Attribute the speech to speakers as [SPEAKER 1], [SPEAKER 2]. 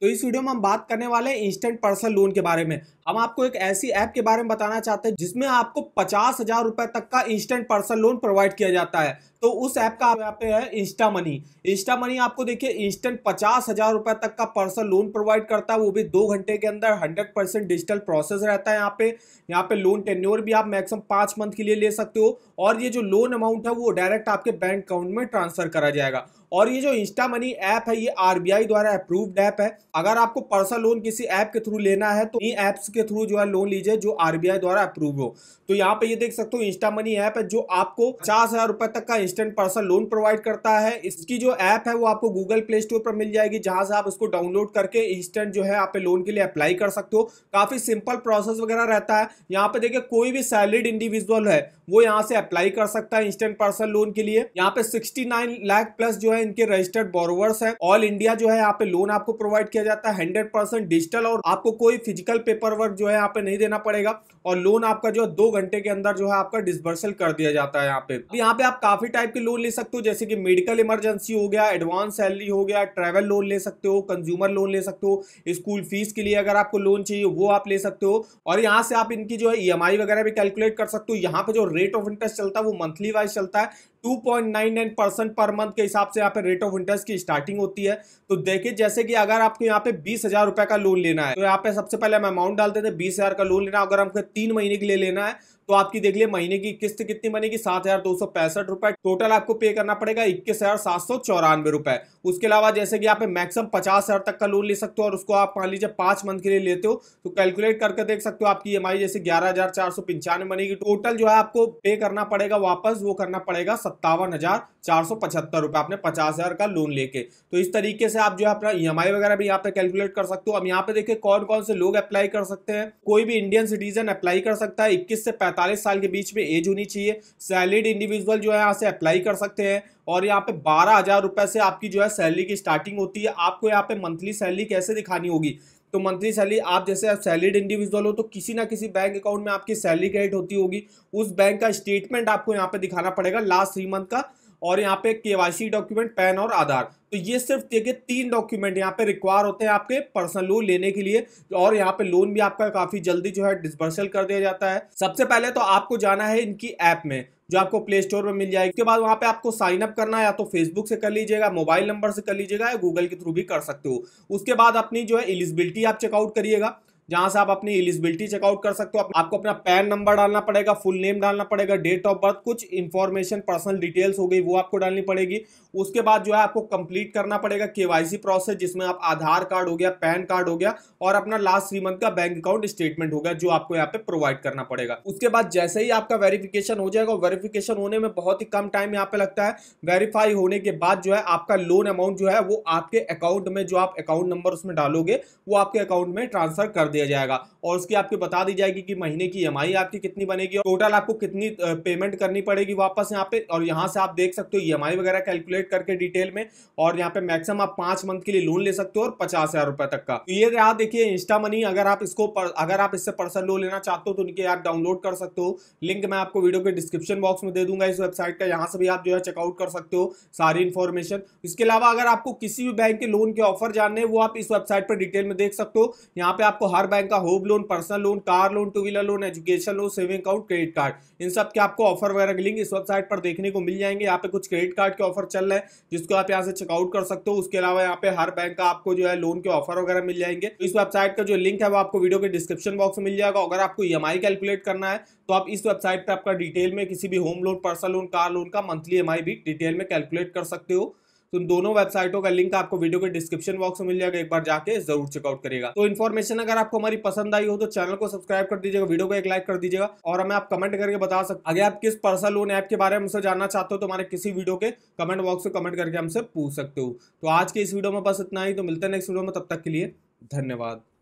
[SPEAKER 1] तो इस वीडियो में हम बात करने वाले हैं इंस्टेंट पर्सनल लोन के बारे में हम आपको एक ऐसी ऐप के बारे में बताना चाहते हैं जिसमें आपको पचास हजार रुपए तक का इंस्टेंट पर्सनल लोन प्रोवाइड किया जाता है तो उस ऐप का यहाँ पे है इंस्टा मनी इंस्टा मनी आपको देखिए इंस्टेंट पचास हजार रुपए तक का पर्सनल लोन प्रोवाइड करता है वो भी दो घंटे के अंदर हंड्रेड परसेंट डिजिटल प्रोसेस रहता है यहाँ पे यहाँ पे लोन टेन्योर भी आप मैक्सिमम पांच मंथ के लिए ले सकते हो और ये जो लोन अमाउंट है वो डायरेक्ट आपके बैंक अकाउंट में ट्रांसफर करा जाएगा और ये जो इंस्टा मनी ऐप है ये आरबीआई द्वारा अप्रूव्ड ऐप है अगर आपको पर्सनल लोन किसी ऐप के थ्रू लेना है तो इन ऐप्स के थ्रू जो है लोन लीजिए जो आरबीआई द्वारा अप्रूव हो तो यहाँ पे ये देख सकते हो इंस्टा मनी ऐप है जो आपको पचास हजार रुपए तक का असिस्टेंट पर्सन लोन प्रोवाइड करता है इसकी जो ऐप है वो आपको गूगल प्ले स्टोर पर मिल जाएगी जहां से आप उसको डाउनलोड करके इंस्टेंट जो है आप लोन के लिए अप्लाई कर सकते हो काफ़ी सिंपल प्रोसेस वगैरह रहता है यहाँ पे देखिए कोई भी सैलरीड इंडिविजुअल है वो यहाँ से अप्लाई कर सकता है इंस्टेंट पर्सन लोन के लिए यहाँ पे सिक्सटी लाख प्लस जो है इनके रजिस्टर्ड बोरोवर्स है ऑल इंडिया जो है यहाँ पे लोन आपको प्रोवाइड किया जाता है हंड्रेड डिजिटल और आपको कोई फिजिकल पेपर वर्क जो है यहाँ पे नहीं देना पड़ेगा और लोन आपका जो है दो घंटे के अंदर जो है आपका डिस्बर्सल कर दिया जाता है यहाँ पे यहाँ पे आप काफी टाइप के लोन ले सकते हो जैसे कि मेडिकल इमरजेंसी हो गया एडवांस सैलरी हो गया ट्रैवल लोन ले सकते हो कंज्यूमर लोन ले सकते हो स्कूल फीस के लिए अगर आपको लोन चाहिए वो आप ले सकते हो और यहाँ से आप इनकी जो है ई e वगैरह भी कैलकुलेट कर सकते हो यहाँ पर जो रेट ऑफ इंटरेस्ट चलता है वो मंथली वाइज चलता है 2.99 परसेंट पर मंथ के हिसाब से यहाँ पे रेट ऑफ इंटरेस्ट की स्टार्टिंग होती है तो देखिए जैसे कि अगर आपको यहाँ पे बीस हजार रुपए का लोन लेना है तो यहाँ पे सबसे पहले हम अमाउंट डालते थे बीस हजार का लोन लेना अगर हमको तीन महीने के लिए लेना है तो आपकी देख लिए महीने की किस्त कितनी बनेगी सात हजार दो सौ पैंसठ रुपए टोटल आपको पे करना पड़ेगा इक्कीस हज़ार सात सौ चौरानवे रुपए उसके अलावा जैसे कि आप मैक्सिम पचास हज़ार तक का लोन ले सकते हो और उसको आप मान लीजिए पांच मंथ के लिए लेते हो तो कैलकुलेट करके देख सकते हो आपकी ई जैसे ग्यारह हज़ार चार सौ पंचानवे बनेगी टोटल जो है आपको पे करना पड़ेगा वापस वो करना पड़ेगा सत्तावन हज़ार चार सौ पचहत्तर रुपये आपने पचास हज़ार का लोन लेके तो इस तरीके से आप जो है अपना ई वगैरह भी यहाँ पे कैलकुलेट कर सकते हो अब यहाँ पे देखिए कौन कौन से लोग अप्लाई कर सकते हैं कोई भी इंडियन सिटीजन अप्लाई कर सकता है इक्कीस से पैंतालीस साल के बीच में एज होनी चाहिए सैलिड इंडिविजुअल जो है यहाँ से अप्लाई कर सकते हैं और यहाँ पे बारह हज़ार रुपए से आपकी जो है सैलरी की स्टार्टिंग होती है आपको यहाँ पे मंथली सैलरी कैसे दिखानी होगी तो मंथली सैलरी आप जैसे आप सैलरीड इंडिविजुअल हो तो किसी ना किसी बैंक अकाउंट में आपकी सैलरी क्रेडिट होती होगी उस बैंक का स्टेटमेंट आपको यहाँ पे दिखाना पड़ेगा लास्ट थ्री मंथ का और यहाँ पे केवाईसी डॉक्यूमेंट पैन और आधार तो ये सिर्फ देखिए तीन डॉक्यूमेंट यहाँ पे रिक्वायर होते हैं आपके पर्सनल लोन लेने के लिए और यहाँ पे लोन भी आपका काफी जल्दी जो है डिस्बर्सल कर दिया जाता है सबसे पहले तो आपको जाना है इनकी ऐप में जो आपको प्ले स्टोर में मिल जाएगी उसके बाद वहाँ पे आपको साइन अप करना है या तो फेसबुक से कर लीजिएगा मोबाइल नंबर से कर लीजिएगा या गूगल के थ्रू भी कर सकते हो उसके बाद अपनी जो है एलिजिबिलिटी आप चेकआउट करिएगा जहां से आप अपनी एलिजिबिलिटी चेकआउट कर सकते हो आपको अपना पैन नंबर डालना पड़ेगा फुल नेम डालना पड़ेगा डेट ऑफ बर्थ कुछ इन्फॉर्मेशन पर्सनल डिटेल्स हो गई वो आपको डालनी पड़ेगी उसके बाद जो है आपको कंप्लीट करना पड़ेगा केवाईसी प्रोसेस जिसमें आप आधार कार्ड हो गया पैन कार्ड हो गया और अपना लास्ट थ्री मंथ का बैंक अकाउंट स्टेटमेंट होगा जो आपको यहाँ पे प्रोवाइड करना पड़ेगा उसके बाद जैसे ही आपका वेरिफिकेशन हो जाएगा वेरिफिकेशन होने में बहुत ही कम टाइम यहाँ पे लगता है वेरीफाई होने के बाद जो है आपका लोन अमाउंट जो है वो आपके अकाउंट में जो आप अकाउंट नंबर उसमें डालोगे वो आपके अकाउंट में ट्रांसफर कर देगा दिया जाएगा और उसकी आपकी बता दी जाएगी कि महीने की एम e आपकी कितनी बनेगी और टोटल आपको कितनी पेमेंट करनी पड़ेगी वापस यहाँ पे और यहाँ से आप देख सकते हो ई e वगैरह कैलकुलेट करके डिटेल में और यहाँ पे मैक्सिमम आप पांच मंथ के लिए लोन ले सकते हो और पचास तक का तो ये रहा देखिए इंस्टा मनी अगर आप इसको अगर आप इससे पर्सनल लोन लेना चाहते हो तो इनके आप डाउनलोड कर सकते हो लिंक मैं आपको वीडियो के डिस्क्रिप्शन बॉक्स में दे दूंगा इस वेबसाइट का यहाँ से भी आप जो है चेकआउट कर सकते हो सारी इन्फॉर्मेशन इसके अलावा अगर आपको किसी भी बैंक के लोन के ऑफर जानने वो आप इस वेबसाइट पर डिटेल में देख सकते हो यहाँ पे आपको हर बैंक का home loan personal loan car loan two wheeler loan education loan saving account credit card इन सब के आपको ऑफर वगैरह मिलेंगे इस वेबसाइट पर देखने को मिल जाएंगे यहाँ पे कुछ क्रेडिट कार्ड के ऑफर चल रहे हैं जिसको आप यहाँ से चेकआउट कर सकते हो उसके अलावा यहाँ पे हर बैंक का आपको जो है लोन के ऑफर वगैरह मिल जाएंगे इस वेबसाइट का जो लिंक है वो आपको वीडियो के डिस्क्रिप्शन बॉक्स में मिल जाएगा अगर आपको ई e कैलकुलेट करना है तो आप इस वेबसाइट पर आपका डिटेल में किसी भी home loan personal loan car loan का मंथली ई e भी डिटेल में कैलकुलेट कर सकते हो तो इन दोनों वेबसाइटों का लिंक आपको वीडियो के डिस्क्रिप्शन बॉक्स में मिल जाएगा एक बार जाके जरूर चेकआउट करेगा तो इन्फॉर्मेशन अगर आपको हमारी पसंद आई हो तो चैनल को सब्सक्राइब कर दीजिएगा वीडियो को एक लाइक कर दीजिएगा और हमें आप कमेंट करके बता सकते अगर आप किस पर्सनल लोन ऐप के बारे में हमसे जानना चाहते हो तो हमारे किसी वीडियो के कमेंट बॉक्स में कमेंट करके हमसे पूछ सकते हो तो आज के इस वीडियो में बस इतना ही तो मिलते हैं नेक्स्ट वीडियो में तब तक के लिए धन्यवाद